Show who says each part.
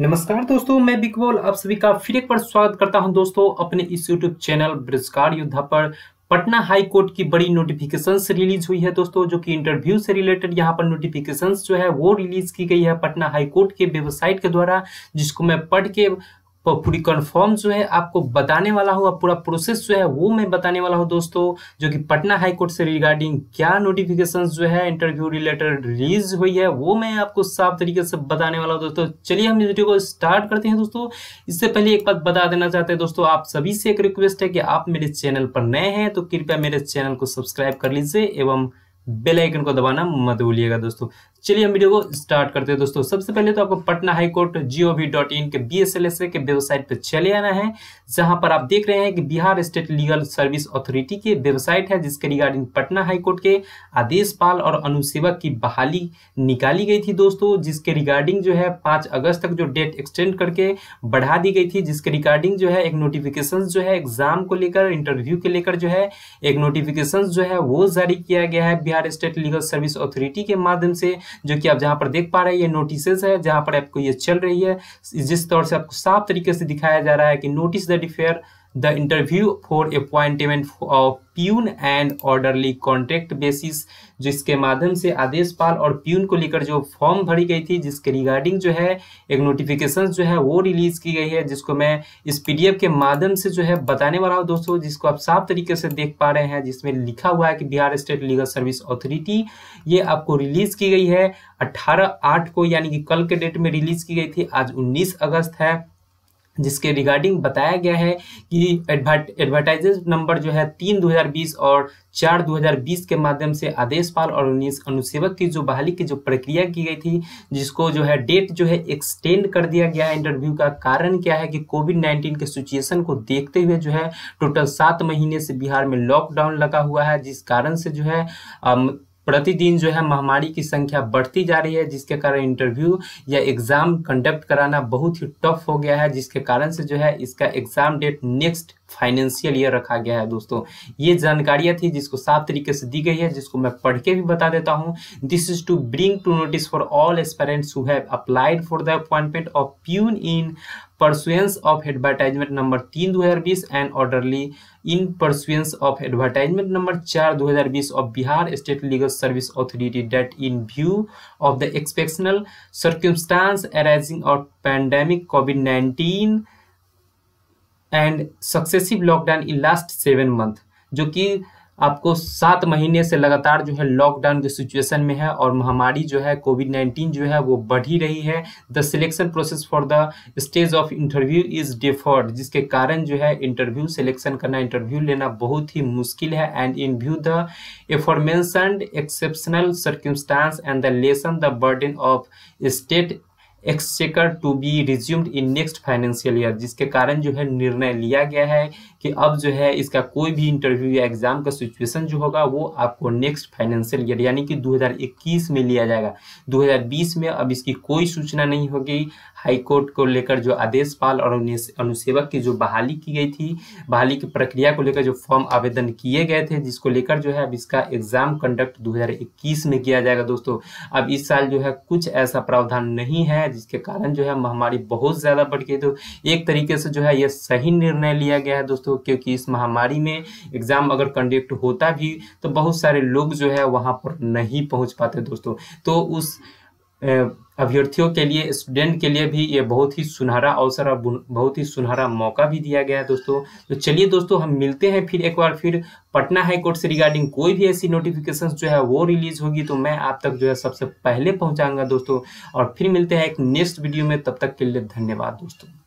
Speaker 1: नमस्कार दोस्तों मैं बिकबोल आप सभी का फिर एक बार स्वागत करता हूं दोस्तों अपने इस यूट्यूब चैनल ब्रजकार योद्धा पर पटना हाई कोर्ट की बड़ी नोटिफिकेशन रिलीज हुई है दोस्तों जो कि इंटरव्यू से रिलेटेड यहाँ पर नोटिफिकेशन जो है वो रिलीज की गई है पटना हाई कोर्ट के वेबसाइट के द्वारा जिसको मैं पढ़ के तो पूरी कन्फर्म जो है आपको बताने वाला हूँ पूरा प्रोसेस जो है वो मैं बताने वाला हूँ दोस्तों जो कि पटना हाई कोर्ट से रिगार्डिंग क्या नोटिफिकेशन जो है इंटरव्यू रिलेटेड रिलीज हुई है वो मैं आपको साफ तरीके से बताने वाला हूँ दोस्तों चलिए हम वीडियो को स्टार्ट करते हैं दोस्तों इससे पहले एक बात बता देना चाहते हैं दोस्तों आप सभी से एक रिक्वेस्ट है कि आप मेरे चैनल पर नए हैं तो कृपया मेरे चैनल को सब्सक्राइब कर लीजिए एवं बेल आइकन को दबाना मत भूलिएगा दोस्तों चलिए हम वीडियो को स्टार्ट करते हैं दोस्तों सबसे पहले तो आपको Patna high court G O V dot in के बी एस एल एस के वेबसाइट पर चले आना है जहां पर आप देख रहे हैं कि Bihar state legal service authority की वेबसाइट है जिसके रिगार्डिंग पटना हाई कोर्ट के आदेशपाल और अनुसेवक की बहाली निकाली गई थी दोस्तों जिसके रिगार्डिंग जो है पाँच अगस्त तक जो डेट एक्सटेंड करके बढ़ा दी गई थी जिसके रिगार्डिंग जो है एक नोटिफिकेशन जो है एग्जाम को लेकर इंटरव्यू के लेकर जो है एक नोटिफिकेशन जो है वो जारी किया गया है Bihar state legal service authority के माध्यम से जो कि आप जहाँ पर देख पा रहे हैं ये नोटिसेज है जहाँ पर आपको ये चल रही है जिस तौर से आपको साफ तरीके से दिखाया जा रहा है कि notice that affair the interview for appointment of peon and orderly contract basis जिसके माध्यम से आदेशपाल और प्यून को लेकर जो फॉर्म भरी गई थी जिसके रिगार्डिंग जो है एक नोटिफिकेशन जो है वो रिलीज की गई है जिसको मैं इस एफ के माध्यम से जो है बताने वाला हूँ दोस्तों जिसको आप साफ तरीके से देख पा रहे हैं जिसमें लिखा हुआ है कि Bihar state legal service authority ये आपको रिलीज की गई है अट्ठारह आठ को यानी कि कल के डेट में रिलीज की गई थी आज उन्नीस अगस्त है जिसके रिगार्डिंग बताया गया है कि एडवर्ट नंबर जो है तीन 2020 और चार 2020 के माध्यम से आदेशपाल और उन्नीस अनुसेवक की जो बहाली की जो प्रक्रिया की गई थी जिसको जो है डेट जो है एक्सटेंड कर दिया गया है इंटरव्यू का कारण क्या है कि कोविड नाइन्टीन के सिचुएशन को देखते हुए जो है टोटल सात महीने से बिहार में लॉकडाउन लगा हुआ है जिस कारण से जो है प्रतिदिन जो है महामारी की संख्या बढ़ती जा रही है जिसके कारण इंटरव्यू या एग्ज़ाम कंडक्ट कराना बहुत ही टफ हो गया है जिसके कारण से जो है इसका exam date next financial year रखा गया है दोस्तों ये जानकारियां थी जिसको साफ तरीके से दी गई है जिसको मैं पढ़ के भी बता देता हूँ this is to bring to notice for all aspirants who have applied for the appointment of peon in pursuance of advertisement number तीन दो हज़ार बीस and orderly in pursuance of advertisement number चार दो हज़ार बीस of Bihar state legal service authority date in view of the exceptional circumstance arising of pandemic Covid nineteen and successive lockdown in last seven month जो कि आपको सात महीने से लगातार जो है लॉकडाउन के सिचुएशन में है और महामारी जो है कोविड नाइन्टीन जो है वो बढ़ ही रही है the selection process for the stage of interview is deferred जिसके कारण जो है इंटरव्यू सिलेक्शन करना इंटरव्यू लेना बहुत ही मुश्किल है and in view the aforementioned exceptional circumstance and the lessen the burden of state exchequer to be resumed in next financial year जिसके कारण जो है निर्णय लिया गया है कि अब जो है इसका कोई भी इंटरव्यू या एग्जाम का सिचुएशन जो होगा वो आपको नेक्स्ट फाइनेंशियल ईयर यानी कि 2021 में लिया जाएगा 2020 में अब इसकी कोई सूचना नहीं होगी हाईकोर्ट को लेकर जो आदेश पाल और अनुसेवक की जो बहाली की गई थी बहाली की प्रक्रिया को लेकर जो फॉर्म आवेदन किए गए थे जिसको लेकर जो है अब इसका एग्जाम कंडक्ट 2021 में किया जाएगा दोस्तों अब इस साल जो है कुछ ऐसा प्रावधान नहीं है जिसके कारण जो है महामारी बहुत ज़्यादा बढ़ गई तो एक तरीके से जो है यह सही निर्णय लिया गया है दोस्तों क्योंकि इस महामारी में एग्ज़ाम अगर कंडक्ट होता भी तो बहुत सारे लोग जो है वहाँ पर नहीं पहुँच पाते दोस्तों तो उस अभ्यर्थियों के लिए स्टूडेंट के लिए भी ये बहुत ही सुनहरा अवसर और बहुत ही सुनहरा मौका भी दिया गया है दोस्तों तो चलिए दोस्तों हम मिलते हैं फिर एक बार फिर पटना हाई कोर्ट से रिगार्डिंग कोई भी ऐसी नोटिफिकेशन जो है वो रिलीज होगी तो मैं आप तक जो है सबसे पहले पहुंचाऊंगा दोस्तों और फिर मिलते हैं एक नेक्स्ट वीडियो में तब तक के लिए धन्यवाद दोस्तों